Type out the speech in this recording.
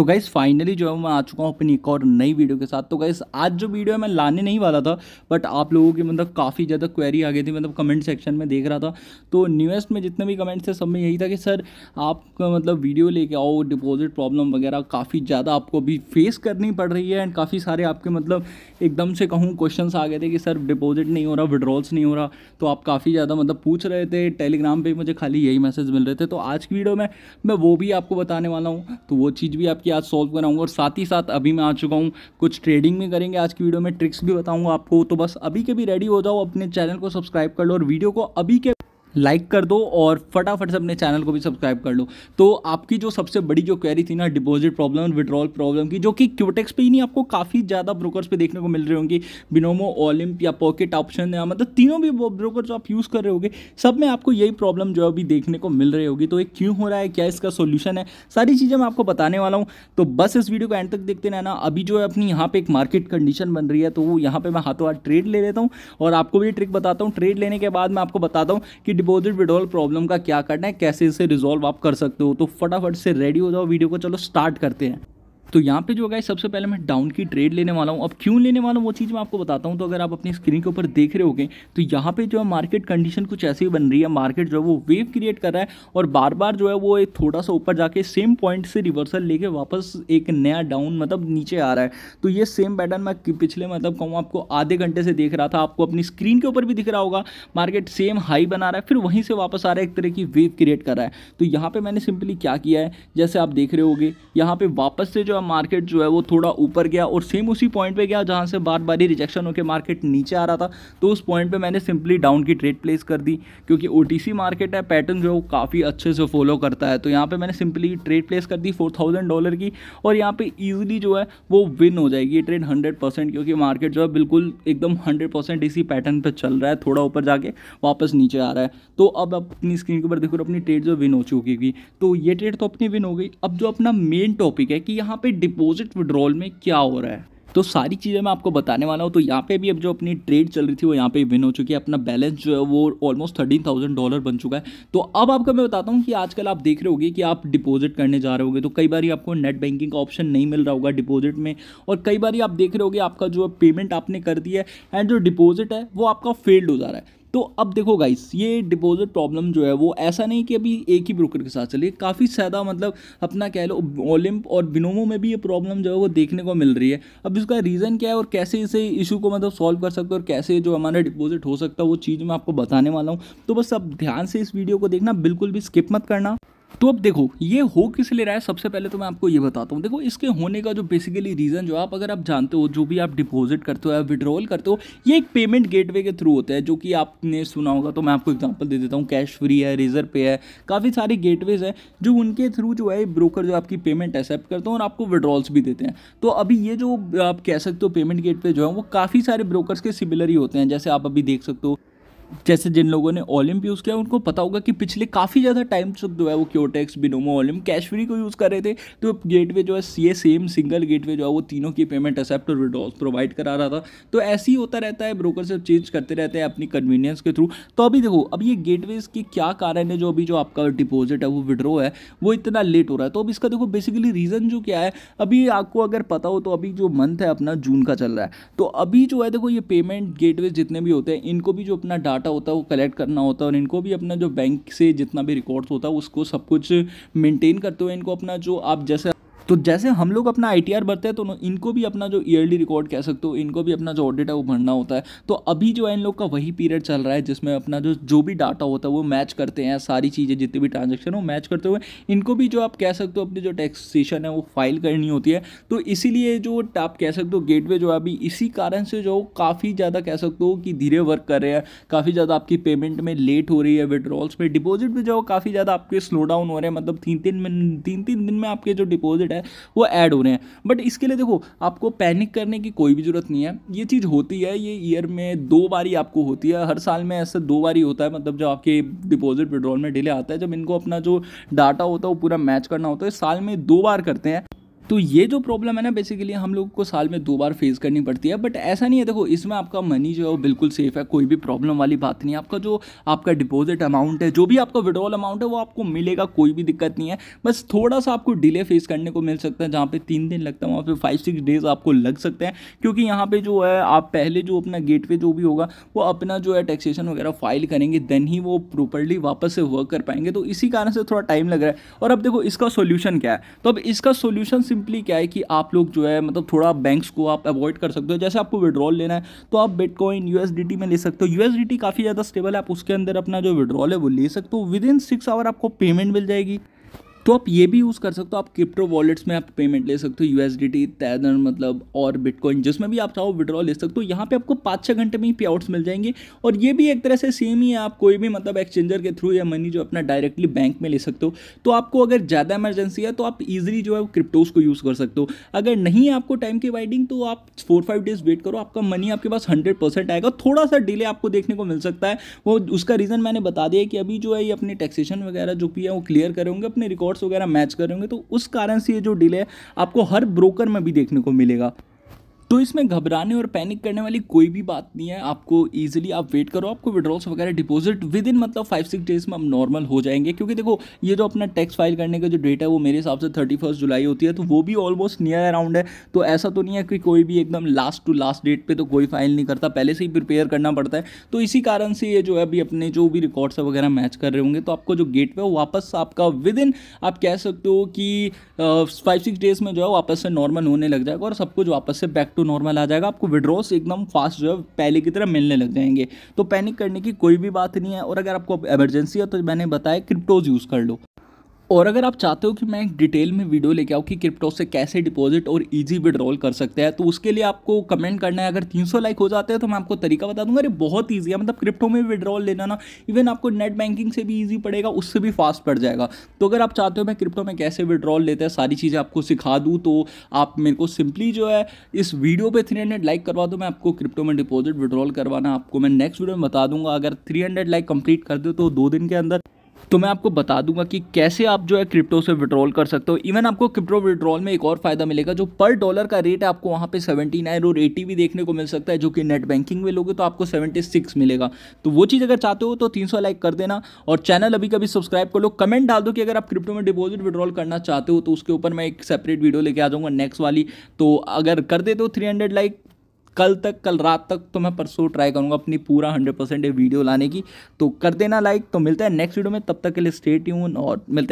तो guys finally जो है मैं आ चुका हूँ अपनी एक और नई वीडियो के साथ तो गाइस आज जो वीडियो है मैं लाने नहीं वाला था बट आप लोगों की मतलब काफ़ी ज़्यादा क्वेरी आ गई थी मतलब कमेंट सेक्शन में देख रहा था तो न्यूएस्ट में जितने भी कमेंट्स थे सब में यही था कि सर आपका मतलब वीडियो लेके आओ डिपॉजिट प्रॉब्लम वगैरह काफ़ी ज़्यादा आपको अभी फेस करनी पड़ रही है एंड काफ़ी सारे आपके मतलब एकदम से कहूँ क्वेश्चन आ गए थे कि सर डिपॉजिट नहीं हो रहा विड्रॉल्स नहीं हो रहा तो आप काफ़ी ज़्यादा मतलब पूछ रहे थे टेलीग्राम पर मुझे खाली यही मैसेज मिल रहे थे तो आज की वीडियो में मैं वो भी आपको बताने वाला हूँ तो वो चीज़ भी आपकी की आज सॉल्व कराऊंगा और साथ ही साथ अभी मैं आ चुका हूँ कुछ ट्रेडिंग भी करेंगे आज की वीडियो में ट्रिक्स भी बताऊंगा आपको तो बस अभी के भी रेडी हो जाओ अपने चैनल को सब्सक्राइब कर लो और वीडियो को अभी के लाइक कर दो और फटाफट से अपने चैनल को भी सब्सक्राइब कर लो तो आपकी जो सबसे बड़ी जो क्वेरी थी ना डिपॉजिट प्रॉब्लम और विड्रॉल प्रॉब्लम की जो कि क्यूटेक्स पे ही नहीं आपको काफ़ी ज़्यादा ब्रोकर्स पे देखने को मिल रही होंगी बिनोमो ओलिम्प या पॉकेट ऑप्शन या मतलब तीनों भी ब्रोकर जो आप यूज़ कर रहे होगे सब में आपको यही प्रॉब्लम जो है अभी देखने को मिल रही होगी तो ये क्यों हो रहा है क्या इसका सोल्यूशन है सारी चीज़ें मैं आपको बताने वाला हूँ तो बस इस वीडियो को एंड तक देखते रहना अभी जो है अपनी यहाँ पर एक मार्केट कंडीशन बन रही है तो यहाँ पर मैं हाथों हाथ ट्रेड ले लेता हूँ और आपको भी ट्रिक बताता हूँ ट्रेड लेने के बाद मैं आपको बताता हूँ कि डिपॉजिट विड्रॉल प्रॉब्लम का क्या करना है कैसे इसे रिजॉल्व आप कर सकते हो तो फटाफट से रेडी हो जाओ वीडियो को चलो स्टार्ट करते हैं तो यहाँ पे जो है सबसे पहले मैं डाउन की ट्रेड लेने वाला हूँ अब क्यों लेने वाला हूँ वो चीज़ मैं आपको बताता हूँ तो अगर आप अपनी स्क्रीन के ऊपर देख रहे होगे तो यहाँ पे जो है मार्केट कंडीशन कुछ ऐसी ही बन रही है मार्केट जो है वो वेव क्रिएट कर रहा है और बार बार जो है वो एक थोड़ा सा ऊपर जाके सेम पॉइंट से रिवर्सल लेके वापस एक नया डाउन मतलब नीचे आ रहा है तो ये सेम पैटर्न मैं पिछले मतलब कहूँ आपको आधे घंटे से देख रहा था आपको अपनी स्क्रीन के ऊपर भी दिख रहा होगा मार्केट सेम हाई बना रहा है फिर वहीं से वापस आ रहा है एक तरह की वेव क्रिएट कर रहा है तो यहाँ पर मैंने सिंपली क्या किया है जैसे आप देख रहे होगे यहाँ पर वापस से जो का मार्केट जो है वो थोड़ा ऊपर गया और सेम उसी पॉइंट पे गया जहाँ से बार बार ही रिजेक्शन होकर मार्केट नीचे आ रहा था तो उस पॉइंट पे मैंने सिंपली डाउन की ट्रेड प्लेस कर दी क्योंकि ओ मार्केट है पैटर्न जो है वो काफ़ी अच्छे से फॉलो करता है तो यहाँ पर मैंने सिंपली ट्रेड प्लेस कर दी फोर डॉलर की और यहाँ पर ईजिली जो है वो विन हो जाएगी ये ट्रेड हंड्रेड क्योंकि मार्केट जो है बिल्कुल एकदम हंड्रेड इसी पैटर्न पर चल रहा है थोड़ा ऊपर जाके वापस नीचे आ रहा है तो अब अपनी स्क्रीन के ऊपर देखो अपनी ट्रेड जो विन हो चुकी थी तो ये ट्रेड तो अपनी विन हो गई अब जो अपना मेन टॉपिक है कि यहाँ पे डिपॉजिट विड्रॉल में क्या हो रहा है तो सारी चीज़ें मैं आपको बताने वाला हूँ तो यहाँ पे भी अब जो अपनी ट्रेड चल रही थी वो यहाँ पे विन हो चुकी है अपना बैलेंस जो है वो ऑलमोस्ट थर्टीन थाउजेंड डॉलर बन चुका है तो अब आपको मैं बताता हूँ कि आजकल आप देख रहे होगे कि आप डिपॉजिट करने जा रहे होगे तो कई बार आपको नेट बैंकिंग का ऑप्शन नहीं मिल रहा होगा डिपॉजिट में और कई बार आप देख रहे होगे आपका जो पेमेंट आपने कर दिया है एंड जो डिपॉजिट है वो आपका फेल्ड हो जा रहा है तो अब देखो गाइस ये डिपॉजिट प्रॉब्लम जो है वो ऐसा नहीं कि अभी एक ही ब्रोकर के साथ चलिए काफ़ी ज़्यादा मतलब अपना कह लो ओलिम्प और बिनोमो में भी ये प्रॉब्लम जो है वो देखने को मिल रही है अब इसका रीज़न क्या है और कैसे इसे इशू को मतलब सॉल्व कर सकते हो और कैसे जो हमारा डिपॉजिट हो सकता है वो चीज़ मैं आपको बताने वाला हूँ तो बस अब ध्यान से इस वीडियो को देखना बिल्कुल भी स्किप मत करना तो अब देखो ये हो किस ले रहा है सबसे पहले तो मैं आपको ये बताता हूँ देखो इसके होने का जो बेसिकली रीज़न जो आप अगर आप जानते हो जो भी आप डिपॉजिट करते हो या विड्रॉल करते हो ये एक पेमेंट गेटवे के थ्रू होता है जो कि आपने सुना होगा तो मैं आपको एग्जांपल दे देता हूँ कैश फ्री है रेजर पे है काफ़ी सारे गेटवेज हैं जो उनके थ्रू जो है ब्रोकर जो आपकी पेमेंट एक्सेप्ट करते हैं और आपको विड्रॉल्स भी देते हैं तो अभी ये जो आप कह सकते हो पेमेंट गेट जो है वो काफ़ी सारे ब्रोकरस के सिमिलर ही होते हैं जैसे आप अभी देख सकते हो जैसे जिन लोगों ने ओलिम यूज़ किया उनको पता होगा कि पिछले काफ़ी ज़्यादा टाइम तक जो है वो क्योटेक्स बिनोमो ओलिम फ्री को यूज़ कर रहे थे तो गेट जो है ये सेम सिंगल गेट जो है वो तीनों की पेमेंट एक्सेप्ट और विड्रॉल्स प्रोवाइड करा रहा था तो ऐसे ही होता रहता है ब्रोकर सब चेंज करते रहते हैं अपनी कन्वीनियंस के थ्रू तो अभी देखो अब ये गेटवेज के क्या कारण है जो अभी जो आपका डिपोजिट है वो विड्रॉ है वो इतना लेट हो रहा है तो अब इसका देखो बेसिकली रीज़न जो क्या है अभी आपको अगर पता हो तो अभी जो मंथ है अपना जून का चल रहा है तो अभी जो है देखो ये पेमेंट गेटवेज जितने भी होते हैं इनको भी जो अपना डाटा डाटा होता है वो कलेक्ट करना होता है और इनको भी अपना जो बैंक से जितना भी रिकॉर्ड्स होता है उसको सब कुछ मेंटेन करते हुए इनको अपना जो आप जैसे तो जैसे हम लोग अपना आई भरते हैं तो इनको भी अपना जो ईयरली रिकॉर्ड कह सकते हो इनको भी अपना जो ऑडिट है वो भरना होता है तो अभी जो है इन लोग का वही पीरियड चल रहा है जिसमें अपना जो जो भी डाटा होता है वो मैच करते हैं सारी चीज़ें जितनी भी ट्रांजेक्शन वो मैच करते हुए इनको भी जो आप कह सकते हो अपनी जो टैक्सेशन है वो फाइल करनी होती है तो इसीलिए जो आप कह सकते हो गेटवे जो है अभी इसी कारण से जो काफ़ी ज़्यादा कह सकते हो कि धीरे वर्क कर रहे हैं काफ़ी ज़्यादा आपकी पेमेंट में लेट हो रही है विड्रॉल्स में डिपॉजिट भी जो काफ़ी ज़्यादा आपके स्लो डाउन हो रहे हैं मतलब तीन तीन तीन तीन दिन में आपके जो डिपॉजिट है है वो ऐड हो रहे हैं बट इसके लिए देखो आपको पैनिक करने की कोई भी ज़रूरत नहीं है ये चीज़ होती है ये ईयर में दो बार आपको होती है हर साल में ऐसा दो बार होता है मतलब जब आपके डिपॉजिट विड्रॉल में डिले आता है जब इनको अपना जो डाटा होता है वो पूरा मैच करना होता है साल में दो बार करते हैं तो ये जो प्रॉब्लम है ना बेसिकली हम लोग को साल में दो बार फेस करनी पड़ती है बट ऐसा नहीं है देखो इसमें आपका मनी जो है वो बिल्कुल सेफ है कोई भी प्रॉब्लम वाली बात नहीं आपका जो आपका डिपॉजिट अमाउंट है जो भी आपका विड्रॉल अमाउंट है वो आपको मिलेगा कोई भी दिक्कत नहीं है बस थोड़ा सा आपको डिले फेस करने को मिल सकता है जहाँ पे तीन दिन लगता है वहाँ पे फाइव सिक्स डेज आपको लग सकते हैं क्योंकि यहाँ पे जो है आप पहले जो अपना गेटवे जो भी होगा वो अपना जो है टैक्सेशन वगैरह फाइल करेंगे देन ही वो प्रॉपरली वापस से वर्क कर पाएंगे तो इसी कारण से थोड़ा टाइम लग रहा है और अब देखो इसका सोल्यूशन क्या है तो अब इसका सोल्यूशन सिंपली क्या है कि आप लोग जो है मतलब थोड़ा बैंक्स को आप अवॉइड कर सकते हो जैसे आपको विड्रॉल लेना है तो आप बिटकॉइन यूएसडीटी में ले सकते हो यूएसडीटी काफ़ी ज़्यादा स्टेबल है आप उसके अंदर अपना जो विड्रॉल है वो ले सकते हो विद इन सिक्स आवर आपको पेमेंट मिल जाएगी तो आप ये भी यूज़ कर सकते हो आप क्रिप्टो वॉलेट्स में आप पेमेंट ले सकते हो यू एस मतलब और बिटकॉइन जिसमें भी आप चाहो विड्रॉ ले सकते हो यहाँ पे आपको पाँच छः घंटे में ही पे आउट्स मिल जाएंगे और ये भी एक तरह से सेम ही है आप कोई भी मतलब एक्सचेंजर के थ्रू या मनी जो अपना डायरेक्टली बैंक में ले सकते हो तो आपको अगर ज़्यादा इमरजेंसी है तो आप ईजिली जो है क्रिप्टोज को यूज़ कर सकते हो अगर नहीं है आपको टाइम की वाइडिंग तो आप फोर फाइव डेज वेट करो आपका मनी आपके पास हंड्रेड परसेंट आएगा थोड़ा सा डिले आपको देखने को मिल सकता है वो उसका रीज़न मैंने बता दिया कि अभी जो है ये अपने टैक्सेशन वगैरह जो भी है वो क्लियर करेंगे अपने रिकॉर्ड्स वगैरह मैच कर रहे होंगे तो उस कारण से ये जो डिले है आपको हर ब्रोकर में भी देखने को मिलेगा तो इसमें घबराने और पैनिक करने वाली कोई भी बात नहीं है आपको ईजिली आप वेट करो आपको विड्रॉल्स वगैरह डिपॉजिट विद इन मतलब फाइव सिक्स डेज में हम नॉर्मल हो जाएंगे क्योंकि देखो ये जो अपना टैक्स फाइल करने का जो डेट है वो मेरे हिसाब से थर्टी फर्स्ट जुलाई होती है तो वो भी ऑलमोस्ट नियर अराउंड है तो ऐसा तो नहीं है कि कोई भी एकदम लास्ट टू लास्ट डेट पर तो कोई फाइल नहीं करता पहले से ही प्रिपेयर करना पड़ता है तो इसी कारण से ये जो है अभी अपने जो भी रिकॉर्ड्स वगैरह मैच कर रहे होंगे तो आपको जो गेट पे वापस आपका विद इन आप कह सकते हो कि फाइव सिक्स डेज में जो है वापस से नॉर्मल होने लग जाएगा और सब कुछ वापस से बैक टू टू नॉर्मल आ जाएगा आपको विड्रॉस एकदम फास्ट जो है पहले की तरह मिलने लग जाएंगे तो पैनिक करने की कोई भी बात नहीं है और अगर आपको एमरजेंसी है तो मैंने बताया क्रिप्टोज यूज़ कर लो और अगर आप चाहते हो कि मैं एक डिटेल में वीडियो लेके आऊँ कि क्रिप्टो से कैसे डिपॉजिट और इजी विड्रॉल कर सकते हैं तो उसके लिए आपको कमेंट करना है अगर 300 लाइक हो जाते हैं तो मैं आपको तरीका बता दूंगा अरे बहुत ईजी है मतलब क्रिप्टो में विड्रॉल लेना ना इवन आपको नेट बैंकिंग से भी ईजी पड़ेगा उससे भी फास्ट पड़ जाएगा तो अगर आप चाहते हो मैं क्रिप्टो में कैसे विड्रॉल लेते हैं सारी चीज़ें आपको सिखा दूँ तो आप मेरे को सिंपली जो है इस वीडियो पर थ्री लाइक करवा दो मैं आपको क्रिप्टो में डिपॉजिट विड्रॉल करवाना आपको मैं नेक्स्ट वीडियो में बता दूंगा अगर थ्री लाइक कंप्लीट कर दो तो दो दिन के अंदर तो मैं आपको बता दूंगा कि कैसे आप जो है क्रिप्टो से विड्रॉल कर सकते हो इवन आपको क्रिप्टो विड्रॉल में एक और फायदा मिलेगा जो पर डॉलर का रेट है आपको वहाँ पे सेवेंटी नाइन और एटी भी देखने को मिल सकता है जो कि नेट बैंकिंग में लोगे तो आपको सेवेंटी सिक्स मिलेगा तो वो चीज़ अगर चाहते हो तो तीन सौ लाइक कर देना और चैनल अभी कभी सब्सक्राइब कर लो कमेंट डाल दो कि अगर आप क्रिप्टो में डिपॉजिट विड्रॉल करना चाहते हो तो उसके ऊपर मैं एक सेपरेट वीडियो लेके आ जाऊँगा नेक्स्ट वाली तो अगर कर देते हो थ्री हंड्रेड लाइक कल तक कल रात तक तो मैं परसों ट्राई करूँगा अपनी पूरा हंड्रेड परसेंट वीडियो लाने की तो कर देना लाइक तो मिलता है नेक्स्ट वीडियो में तब तक के लिए स्टेट ट्यून और मिलते है